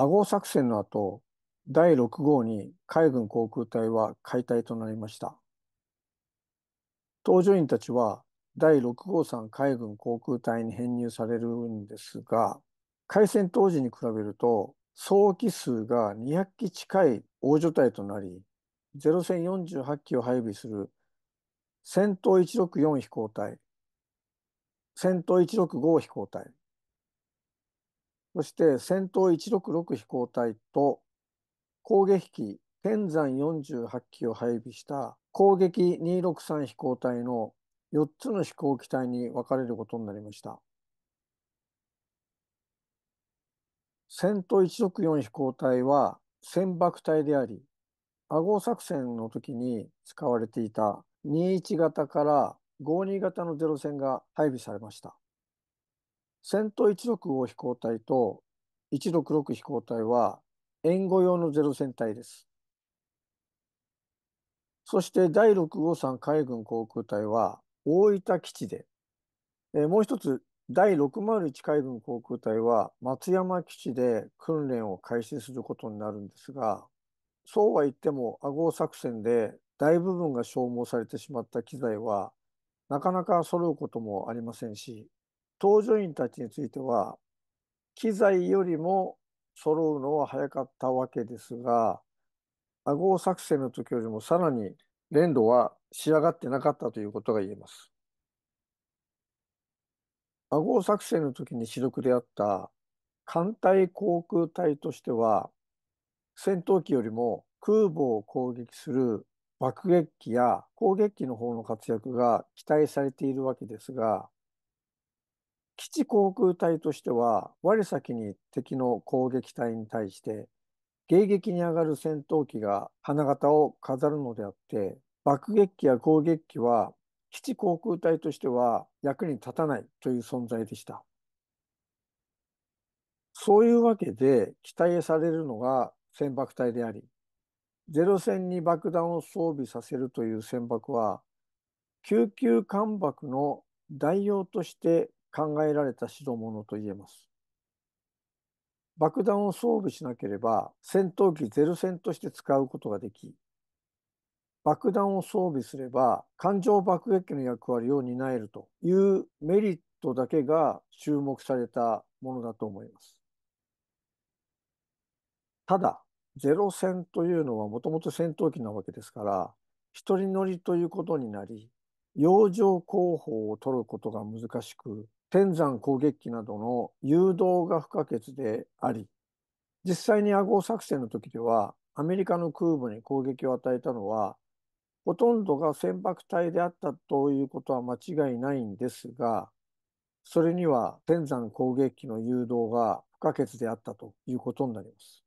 ア作戦の後、第6号に海軍航空隊は解体となりました。搭乗員たちは第6号ん海軍航空隊に編入されるんですが、開戦当時に比べると、総機数が200機近い大所帯となり、0戦48機を配備する戦闘164飛行隊、戦闘165飛行隊、そして戦闘166飛行隊と攻撃機天山48機を配備した攻撃263飛行隊の4つの飛行機体に分かれることになりました。戦闘164飛行隊は船舶隊であり、阿ゴ作戦の時に使われていた21型から52型のゼロ戦が配備されました。戦闘165飛行隊と166飛行隊は援護用のゼロ戦隊です。そして第6号3海軍航空隊は大分基地で、えもう一つ第601海軍航空隊は松山基地で訓練を開始することになるんですが、そうは言っても阿合作戦で大部分が消耗されてしまった機材はなかなか揃うこともありませんし、搭乗員たちについては機材よりも揃うのは早かったわけですが亜合作戦の時よりもさらに練度は仕上がってなかったということが言えます。亜合作戦の時に主力であった艦隊航空隊としては戦闘機よりも空母を攻撃する爆撃機や攻撃機の方の活躍が期待されているわけですが基地航空隊としては我先に敵の攻撃隊に対して迎撃に上がる戦闘機が花形を飾るのであって爆撃機や攻撃機は基地航空隊としては役に立たないという存在でした。そういうわけで期待されるのが船舶隊であり、ゼロ戦に爆弾を装備させるという船舶は、救急艦爆の代用として考えられた代物と言えます。爆弾を装備しなければ戦闘機ゼロ戦として使うことができ、爆弾を装備すれば艦上爆撃機の役割を担えるというメリットだけが注目されたものだと思います。ただ、ゼロ戦というのはもともと戦闘機なわけですから、一人乗りということになり、洋上工法を取ることが難しく、天山攻撃機などの誘導が不可欠であり、実際に亜合作戦の時では、アメリカの空母に攻撃を与えたのは、ほとんどが船舶隊であったということは間違いないんですが、それには天山攻撃機の誘導が不可欠であったということになります。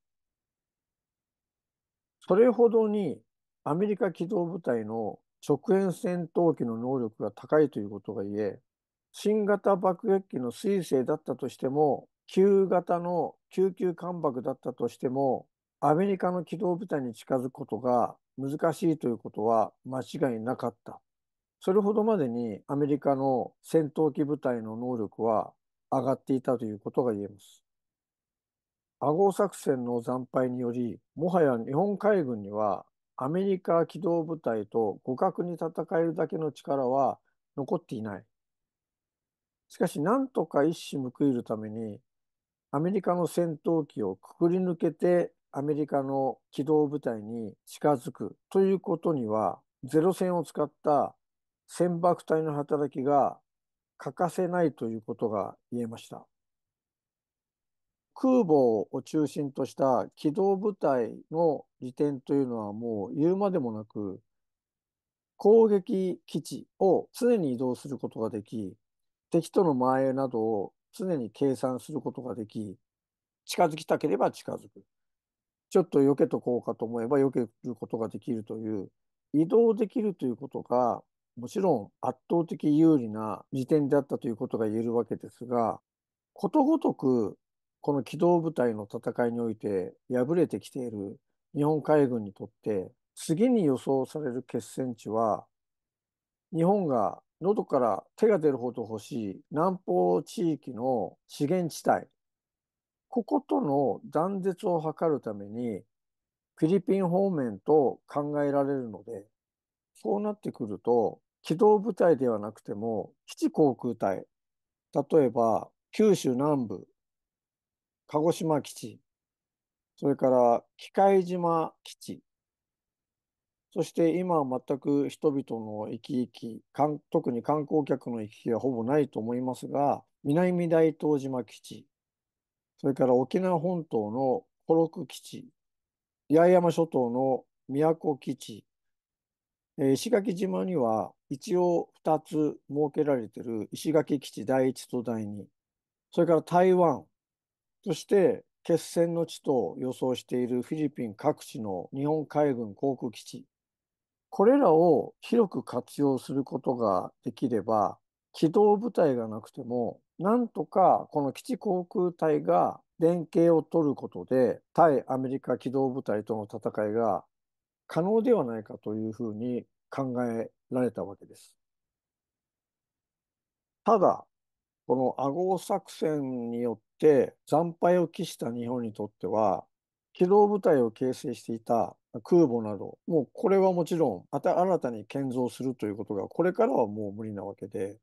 それほどにアメリカ機動部隊の直縁戦闘機の能力が高いということが言え、新型爆撃機の彗星だったとしても、旧型の救急艦爆だったとしても、アメリカの機動部隊に近づくことが難しいということは間違いなかった。それほどまでにアメリカの戦闘機部隊の能力は上がっていたということが言えます。アゴ作戦の惨敗により、もはや日本海軍にはアメリカ機動部隊と互角に戦えるだけの力は残っていない。しかし、なんとか一矢報いるために、アメリカの戦闘機をくくり抜けて、アメリカの機動部隊に近づくということには、ゼロ戦を使った船爆隊の働きが欠かせないということが言えました。空母を中心とした機動部隊の利点というのはもう言うまでもなく、攻撃基地を常に移動することができ、敵との前などを常に計算することができ、近づきたければ近づく。ちょっと避けとこうかと思えば避けることができるという、移動できるということが、もちろん圧倒的有利な時点であったということが言えるわけですが、ことごとく、この機動部隊の戦いにおいて敗れてきている日本海軍にとって、次に予想される決戦地は、日本が喉から手が出るほど欲しい南方地域の資源地帯、こことの断絶を図るために、フィリピン方面と考えられるので、そうなってくると、機動部隊ではなくても、基地航空隊、例えば九州南部、鹿児島基地、それから機械島基地、そして今は全く人々の行き来、特に観光客の行き来はほぼないと思いますが、南大東島基地、それから沖縄本島のコ六基地、八重山諸島の宮古基地、え石垣島には一応2つ設けられている石垣基地第1と第2、それから台湾、そして決戦の地と予想しているフィリピン各地の日本海軍航空基地、これらを広く活用することができれば、機動部隊がなくても、なんとかこの基地航空隊が連携を取ることで、対アメリカ機動部隊との戦いが可能ではないかというふうに考えられたわけです。ただ、このアゴ作戦によって惨敗を期した日本にとっては、機動部隊を形成していた空母など、もうこれはもちろん、また新たに建造するということが、これからはもう無理なわけで、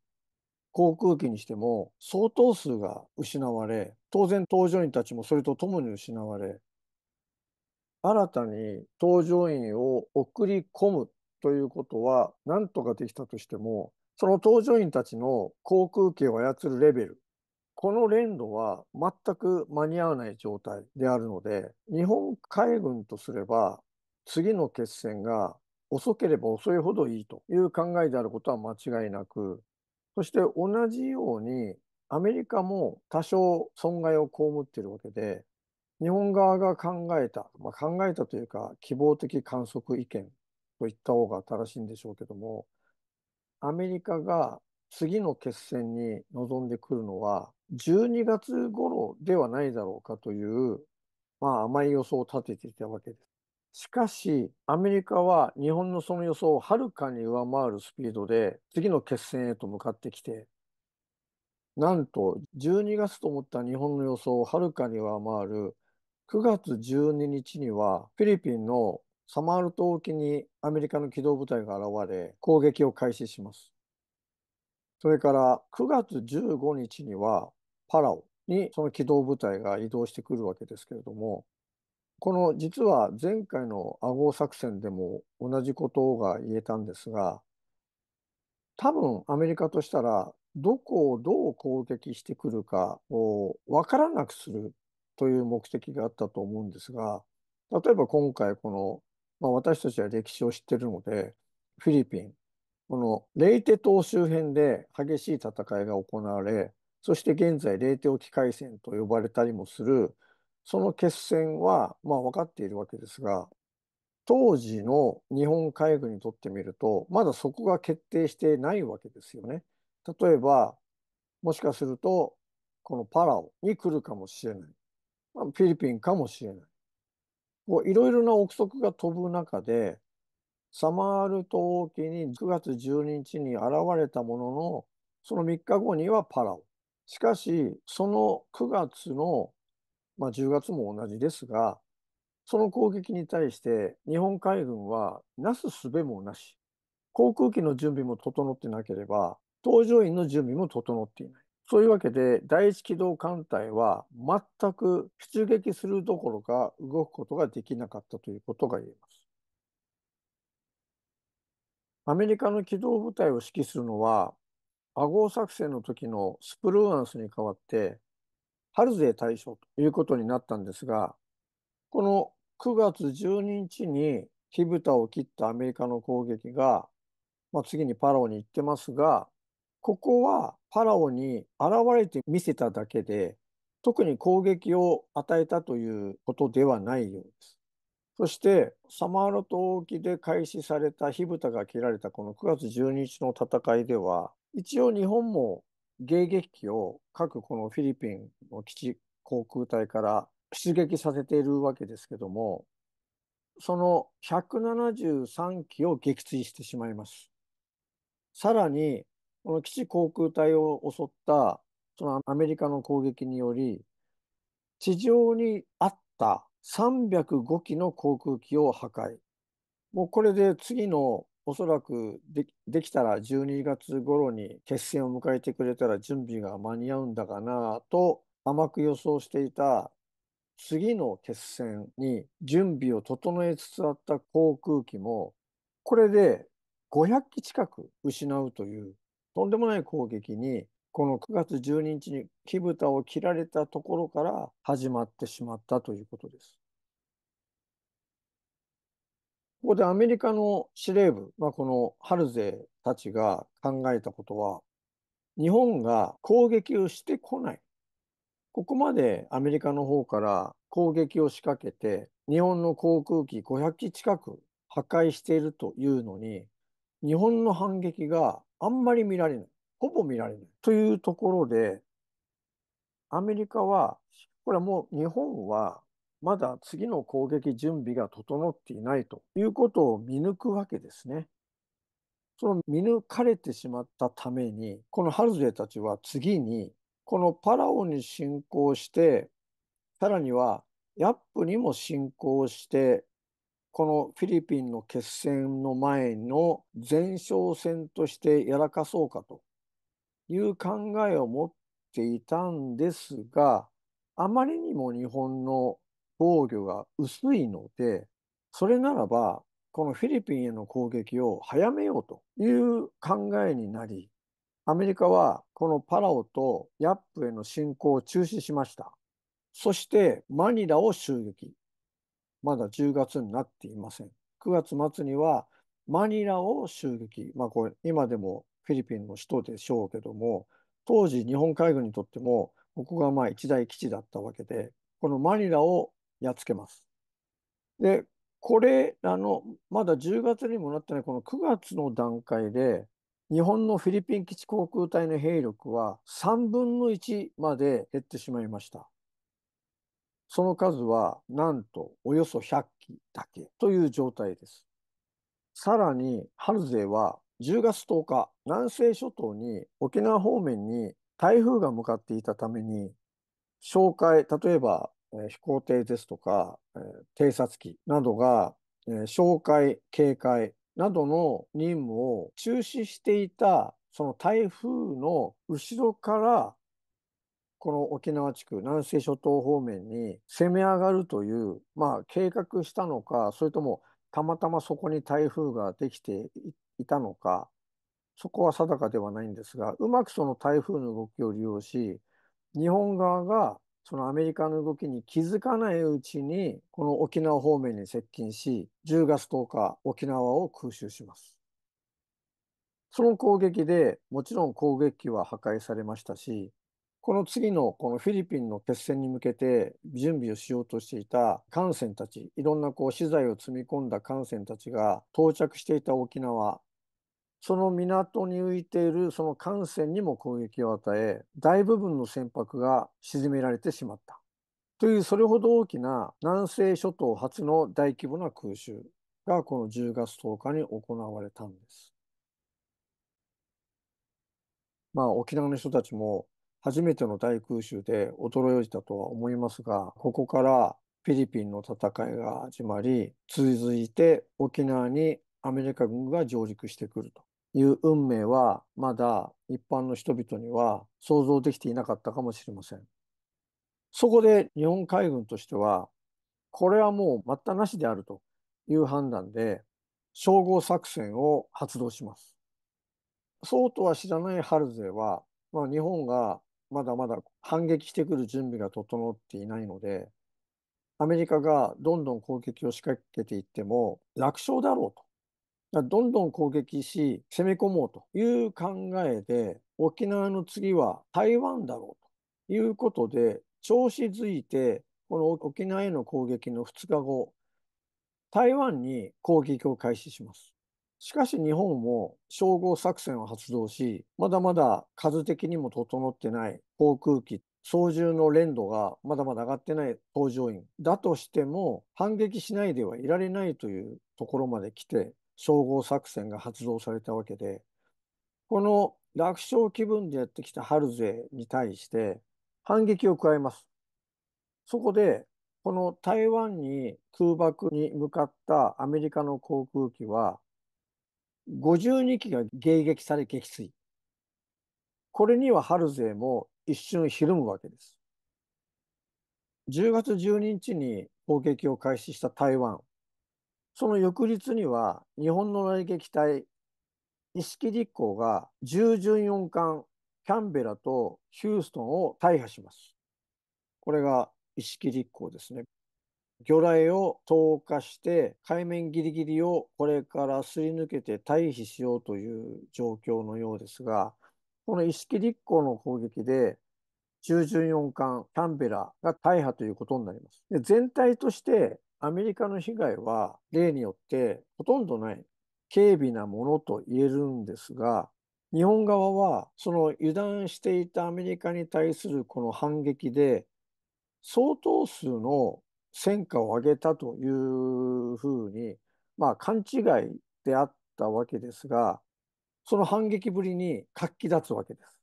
航空機にしても相当数が失われ、当然搭乗員たちもそれと共に失われ、新たに搭乗員を送り込むということは何とかできたとしても、その搭乗員たちの航空機を操るレベル、この連度は全く間に合わない状態であるので、日本海軍とすれば次の決戦が遅ければ遅いほどいいという考えであることは間違いなく、そして同じようにアメリカも多少損害を被っているわけで、日本側が考えた、まあ、考えたというか希望的観測意見といった方が正しいんでしょうけども、アメリカが次の決戦に臨んでくるのは12月頃ではないだろうかという、まあ、甘い予想を立てていたわけです。しかし、アメリカは日本のその予想をはるかに上回るスピードで、次の決戦へと向かってきて、なんと12月と思った日本の予想をはるかに上回る9月12日にはフィリピンのサマール島沖にアメリカの機動部隊が現れ攻撃を開始します。それから9月15日にはパラオにその機動部隊が移動してくるわけですけれどもこの実は前回のアゴ作戦でも同じことが言えたんですが、多分アメリカとしたら、どこをどう攻撃してくるかを分からなくするという目的があったと思うんですが、例えば今回この、まあ、私たちは歴史を知っているので、フィリピン、このレイテ島周辺で激しい戦いが行われ、そして現在レイテ沖海戦と呼ばれたりもするその決戦は、まあ、分かっているわけですが、当時の日本海軍にとってみると、まだそこが決定してないわけですよね。例えば、もしかすると、このパラオに来るかもしれない。まあ、フィリピンかもしれない。こういろいろな憶測が飛ぶ中で、サマール島沖に9月12日に現れたものの、その3日後にはパラオ。しかし、その9月のまあ、10月も同じですが、その攻撃に対して日本海軍はなすすべもなし、航空機の準備も整ってなければ、搭乗員の準備も整っていない。そういうわけで、第一機動艦隊は全く出撃するどころか動くことができなかったということが言えます。アメリカの機動部隊を指揮するのは、アゴ作戦の時のスプルーアンスに代わって、春勢対象ということになったんですが、この9月12日に火蓋を切ったアメリカの攻撃が、まあ、次にパラオに行ってますが、ここはパラオに現れてみせただけで、特に攻撃を与えたということではないようです。そして、サマーロ島沖で開始された火蓋が切られたこの9月12日の戦いでは、一応日本も迎撃機を各このフィリピンの基地航空隊から出撃させているわけですけども、その173機を撃墜してしまいます。さらに、この基地航空隊を襲ったそのアメリカの攻撃により、地上にあった305機の航空機を破壊。もうこれで次のおそらくでできたら12月頃に決戦を迎えてくれたら準備が間に合うんだかなと甘く予想していた次の決戦に準備を整えつつあった航空機もこれで500機近く失うというとんでもない攻撃にこの9月12日に木蓋を切られたところから始まってしまったということです。ここでアメリカの司令部、まあ、このハルゼたちが考えたことは、日本が攻撃をしてこない。ここまでアメリカの方から攻撃を仕掛けて、日本の航空機500機近く破壊しているというのに、日本の反撃があんまり見られない。ほぼ見られない。というところで、アメリカは、これはもう日本はまだ次の攻撃準備が整っていないということを見抜くわけですね。その見抜かれてしまったために、このハルゼたちは次に、このパラオに侵攻して、さらにはヤップにも侵攻して、このフィリピンの決戦の前の前哨戦としてやらかそうかという考えを持っていたんですが、あまりにも日本の防御が薄いので、それならば、このフィリピンへの攻撃を早めようという考えになり、アメリカはこのパラオとヤップへの侵攻を中止しました。そしてマニラを襲撃。まだ10月になっていません。9月末にはマニラを襲撃。まあこれ今でもフィリピンの首都でしょうけども、当時日本海軍にとってもここがまあ一大基地だったわけで、このマニラをやっつけます。で、これ、らの、まだ10月にもなってない、この9月の段階で、日本のフィリピン基地航空隊の兵力は3分の1まで減ってしまいました。その数はなんとおよそ100機だけという状態です。さらに、ハゼ勢は10月10日、南西諸島に沖縄方面に台風が向かっていたために、紹介、例えば飛行艇ですとか、偵察機などが、哨戒、警戒などの任務を中止していた、その台風の後ろから、この沖縄地区、南西諸島方面に攻め上がるという、まあ、計画したのか、それともたまたまそこに台風ができていたのか、そこは定かではないんですが、うまくその台風の動きを利用し、日本側がそのアメリカの動きに気づかないうちに、この沖縄方面に接近し、10月10日、沖縄を空襲します。その攻撃でもちろん攻撃機は破壊されましたし、この次のこのフィリピンの決戦に向けて準備をしようとしていた艦船たち、いろんなこう資材を積み込んだ艦船たちが到着していた沖縄、その港に浮いているその艦船にも攻撃を与え、大部分の船舶が沈められてしまった。というそれほど大きな南西諸島初の大規模な空襲がこの10月10日に行われたんです。まあ沖縄の人たちも初めての大空襲で驚いたとは思いますが、ここからフィリピンの戦いが始まり、続いて沖縄にアメリカ軍が上陸してくると。いう運命はまだ一般の人々には想像できていなかったかもしれません。そこで日本海軍としては、これはもう待ったなしであるという判断で、称号作戦を発動します。そうとは知らない春ルは、まあ、日本がまだまだ反撃してくる準備が整っていないので、アメリカがどんどん攻撃を仕掛けていっても楽勝だろうとどんどん攻撃し、攻め込もうという考えで、沖縄の次は台湾だろうということで、調子づいて、この沖縄への攻撃の2日後、台湾に攻撃を開始します。しかし日本も称号作戦を発動し、まだまだ数的にも整ってない航空機、操縦の連度がまだまだ上がってない搭乗員だとしても反撃しないではいられないというところまで来て、総合作戦が発動されたわけで、この楽勝気分でやってきたハルゼに対して反撃を加えます。そこで、この台湾に空爆に向かったアメリカの航空機は、52機が迎撃され撃墜。これにはハルゼも一瞬ひるむわけです。10月12日に攻撃を開始した台湾。その翌日には、日本の雷撃隊、錦立候が従順4艦、キャンベラとヒューストンを大破します。これが錦立候ですね。魚雷を投下して海面ギリギリをこれからすり抜けて退避しようという状況のようですが、この意識立候の攻撃で、従巡4艦キャンベラが大破ということになります。で全体としてアメリカの被害は例によってほとんどない軽微なものと言えるんですが、日本側はその油断していたアメリカに対するこの反撃で相当数の戦果を上げたというふうに、まあ勘違いであったわけですが、その反撃ぶりに活気立つわけです。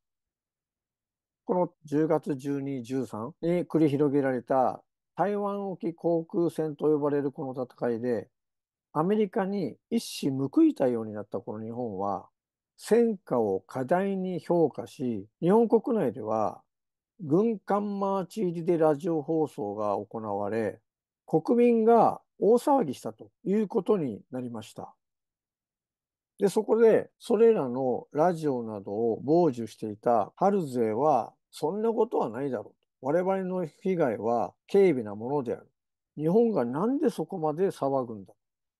この10月12、13に繰り広げられた台湾沖航空戦と呼ばれるこの戦いで、アメリカに一矢報いたようになったこの日本は、戦果を過大に評価し、日本国内では軍艦マーチ入りでラジオ放送が行われ、国民が大騒ぎしたということになりました。で、そこで、それらのラジオなどを傍受していたハルゼは、そんなことはないだろう我々の被害は軽微なものである。日本がなんでそこまで騒ぐんだ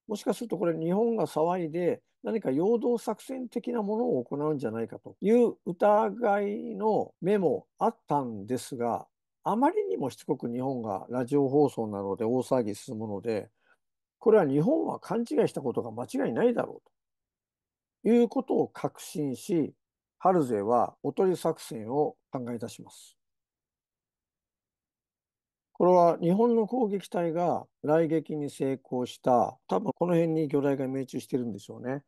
もしかするとこれ日本が騒いで何か陽動作戦的なものを行うんじゃないかという疑いの目もあったんですが、あまりにもしつこく日本がラジオ放送などで大騒ぎするもので、これは日本は勘違いしたことが間違いないだろうということを確信し、ハルゼはおとり作戦を考え出します。これは日本の攻撃隊が雷撃に成功した、多分この辺に魚雷が命中してるんでしょうね。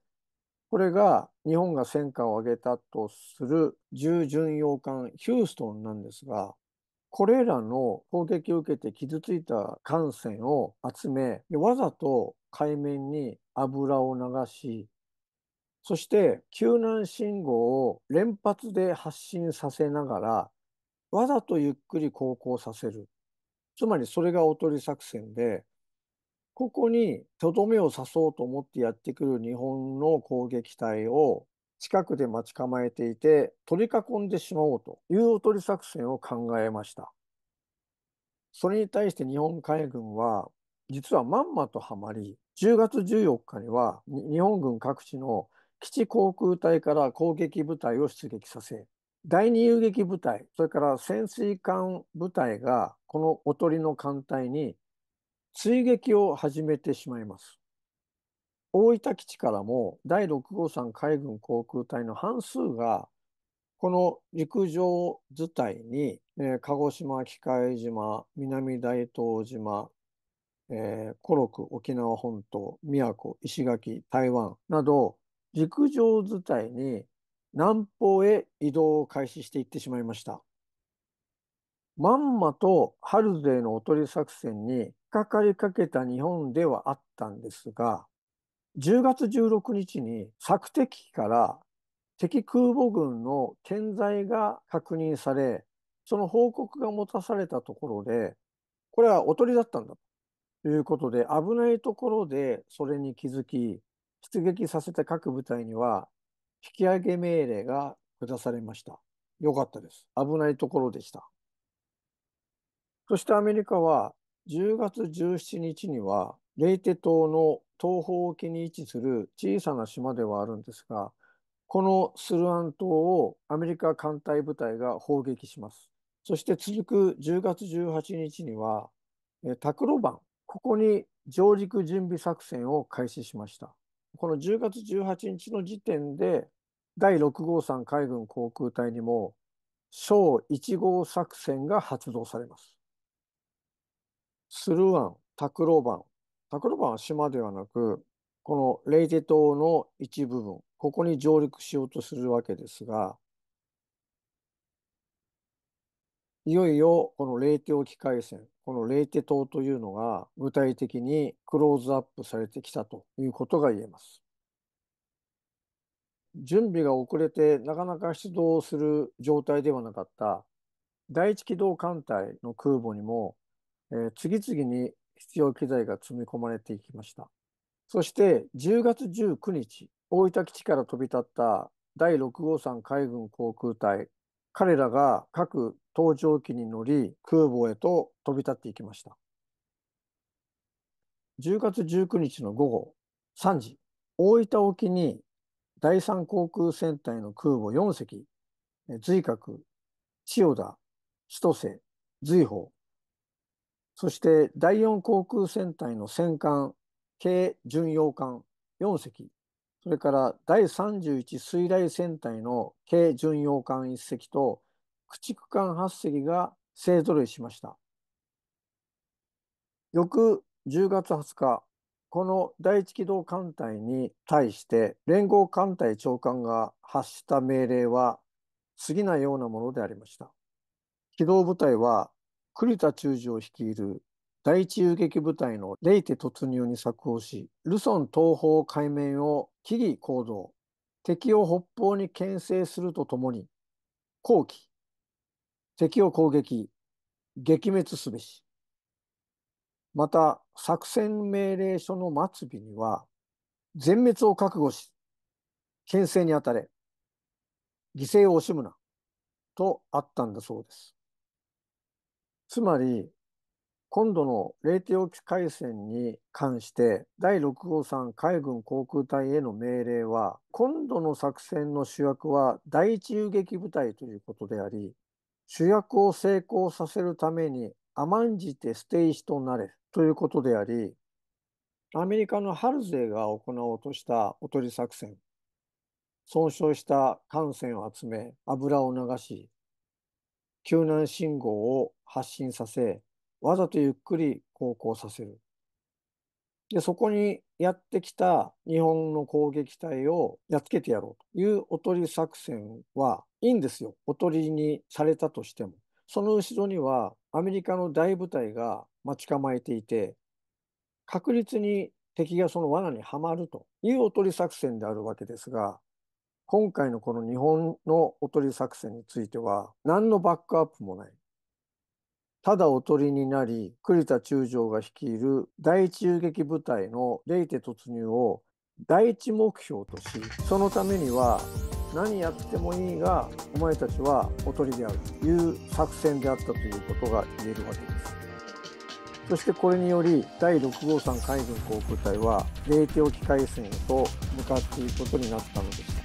これが日本が戦果を上げたとする重巡洋艦ヒューストンなんですが、これらの攻撃を受けて傷ついた艦船を集め、わざと海面に油を流し、そして救難信号を連発で発信させながら、わざとゆっくり航行させる。つまりそれがおとり作戦で、ここにとどめを刺そうと思ってやってくる日本の攻撃隊を近くで待ち構えていて取り囲んでしまおうというおとり作戦を考えました。それに対して日本海軍は実はまんまとはまり10月14日には日本軍各地の基地航空隊から攻撃部隊を出撃させ第二遊撃部隊、それから潜水艦部隊が、このおとりの艦隊に追撃を始めてしまいます。大分基地からも第6号艦海軍航空隊の半数がこの陸上図体に、えー、鹿児島、機械島、南大東島、えー、コ沖縄本島、宮古、石垣、台湾など陸上図体に南方へ移動を開始していってしまいました。まんまとハルゼのおとり作戦にかかりかけた日本ではあったんですが、10月16日に索敵機から敵空母軍の健在が確認され、その報告が持たされたところで、これはおとりだったんだということで、危ないところでそれに気づき、出撃させた各部隊には引き上げ命令が下されました。よかったです。危ないところでした。そしてアメリカは10月17日にはレイテ島の東方沖に位置する小さな島ではあるんですが、このスルアン島をアメリカ艦隊部隊が砲撃します。そして続く10月18日には、タクロバン、ここに上陸準備作戦を開始しました。この10月18日の時点で、第6号3海軍航空隊にも、小1号作戦が発動されます。スルン、タクロバン。タクロバンは島ではなく、このレイテ島の一部分、ここに上陸しようとするわけですが、いよいよこのレーテ沖海戦、このレーテ島というのが具体的にクローズアップされてきたということが言えます。準備が遅れてなかなか出動する状態ではなかった第一機動艦隊の空母にも、えー、次々に必要機材が積み込まれていきました。そして10月19日、大分基地から飛び立った第6号3海軍航空隊、彼らが各搭乗機に乗り、空母へと飛び立っていきました。10月19日の午後3時、大分沖に第三航空戦隊の空母4隻、随鶴千代田、千歳、随宝、そして第四航空戦隊の戦艦、軽巡洋艦4隻、それから第31水雷戦隊の軽巡洋艦1隻と駆逐艦8隻が勢ぞろいしました。翌10月20日、この第一機動艦隊に対して連合艦隊長官が発した命令は次なようなものでありました。機動部隊は栗田中将率いる第一遊撃部隊のレイテ突入に作法し、ルソン東方海面を木々行動、敵を北方に牽制するとともに、後期、敵を攻撃、撃滅すべし。また、作戦命令書の末尾には、全滅を覚悟し、牽制に当たれ、犠牲を惜しむな、とあったんだそうです。つまり、今度の冷帝沖海戦に関して第6号3海軍航空隊への命令は今度の作戦の主役は第一遊撃部隊ということであり主役を成功させるために甘んじて捨て石となれということであり、アメリカのハルゼーが行おうとしたおとり作戦、損傷した艦船を集め油を流し、救難信号を発信させ、わざとゆっくり航行させる。で、そこにやってきた日本の攻撃隊をやっつけてやろうというおとり作戦は、いいんですよ。おとりにされたとしても。その後ろにはアメリカの大部隊が待ち構えていて、確率に敵がその罠にはまるというおとり作戦であるわけですが、今回のこの日本のおとり作戦については、何のバックアップもない。ただおとりになり、栗田中将が率いる第一遊撃部隊のレイテ突入を第一目標とし、そのためには何やってもいいがお前たちはおとりであるという作戦であったということが言えるわけです。そしてこれにより第653海軍航空隊は冷帝機械戦へと向かっていくことになったのです。